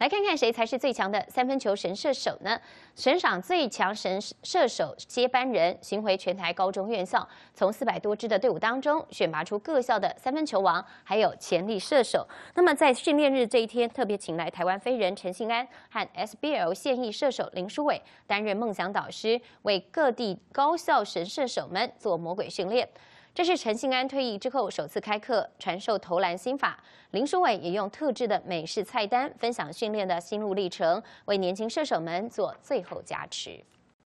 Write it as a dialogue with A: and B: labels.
A: 来看看谁才是最强的三分球神射手呢？省长最强神射手接班人，巡回全台高中院校，从四百多支的队伍当中选拔出各校的三分球王，还有潜力射手。那么在训练日这一天，特别请来台湾飞人陈信安和 SBL 现役射手林书伟担任梦想导师，为各地高校神射手们做魔鬼训练。这是陈信安退役之后首次开课传授投篮心法，林书伟也用特制的美式菜单分享训练的心路历程，为年轻射手们做最后加持。